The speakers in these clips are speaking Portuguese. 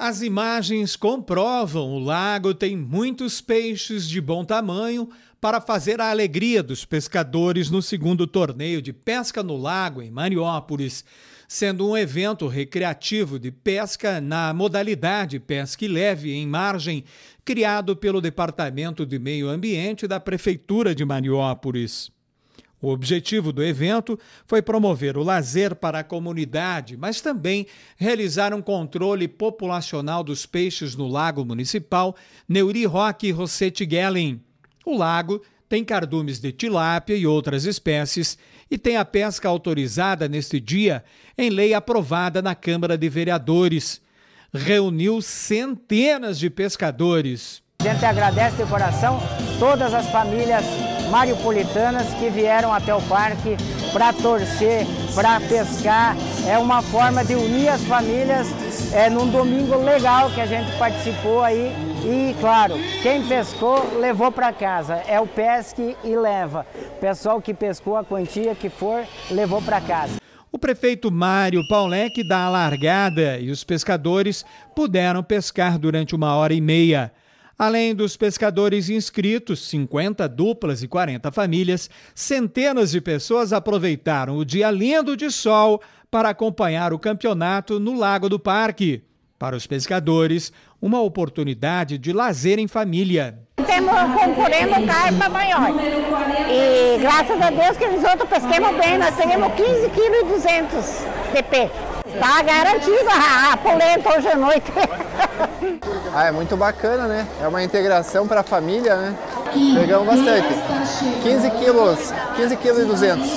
As imagens comprovam o lago tem muitos peixes de bom tamanho para fazer a alegria dos pescadores no segundo torneio de pesca no lago em Mariópolis, sendo um evento recreativo de pesca na modalidade pesca leve em margem, criado pelo Departamento de Meio Ambiente da Prefeitura de Mariópolis. O objetivo do evento foi promover o lazer para a comunidade, mas também realizar um controle populacional dos peixes no Lago Municipal Neuri Roque Rossetti Gellin. O lago tem cardumes de tilápia e outras espécies e tem a pesca autorizada neste dia em lei aprovada na Câmara de Vereadores. Reuniu centenas de pescadores. A gente agradece de coração todas as famílias mariopolitanas que vieram até o parque para torcer, para pescar. É uma forma de unir as famílias é, num domingo legal que a gente participou aí. E claro, quem pescou levou para casa. É o pesque e leva. O pessoal que pescou a quantia que for, levou para casa. O prefeito Mário Paulec dá a largada e os pescadores puderam pescar durante uma hora e meia. Além dos pescadores inscritos, 50 duplas e 40 famílias, centenas de pessoas aproveitaram o dia lindo de sol para acompanhar o campeonato no Lago do Parque. Para os pescadores, uma oportunidade de lazer em família. Temos concorrendo carpa maior. E graças a Deus que nós outros pesquemos bem, nós pegamos 15 kg e 200 de peixe. Tá garantido a ah, polenta hoje à noite. ah, é muito bacana, né? É uma integração para a família, né? Pegamos bastante. 15 quilos, 15 quilos e 200.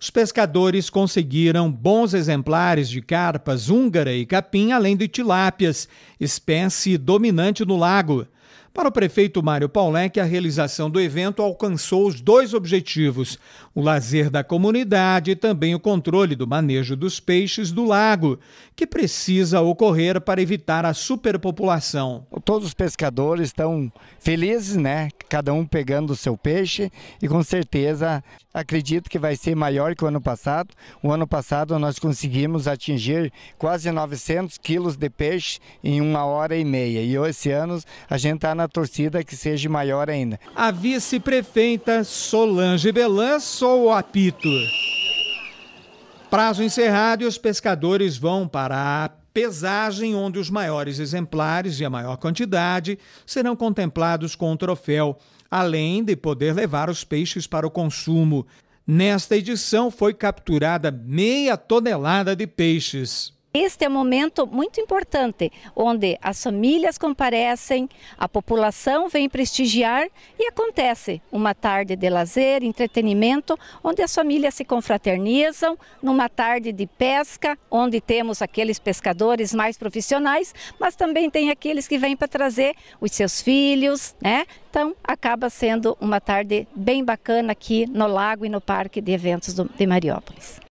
Os pescadores conseguiram bons exemplares de carpas húngara e capim, além de tilápias, espécie dominante no lago. Para o prefeito Mário Paulec, a realização do evento alcançou os dois objetivos: o lazer da comunidade e também o controle do manejo dos peixes do lago, que precisa ocorrer para evitar a superpopulação. Todos os pescadores estão felizes, né? Cada um pegando o seu peixe e com certeza acredito que vai ser maior que o ano passado. O ano passado nós conseguimos atingir quase 900 quilos de peixe em uma hora e meia e esse ano a gente aumentar na torcida que seja maior ainda. A vice-prefeita Solange Belan sou o apito. Prazo encerrado e os pescadores vão para a pesagem, onde os maiores exemplares e a maior quantidade serão contemplados com o troféu, além de poder levar os peixes para o consumo. Nesta edição foi capturada meia tonelada de peixes. Este é um momento muito importante, onde as famílias comparecem, a população vem prestigiar e acontece uma tarde de lazer, entretenimento, onde as famílias se confraternizam, numa tarde de pesca, onde temos aqueles pescadores mais profissionais, mas também tem aqueles que vêm para trazer os seus filhos, né? Então, acaba sendo uma tarde bem bacana aqui no lago e no Parque de Eventos de Mariópolis.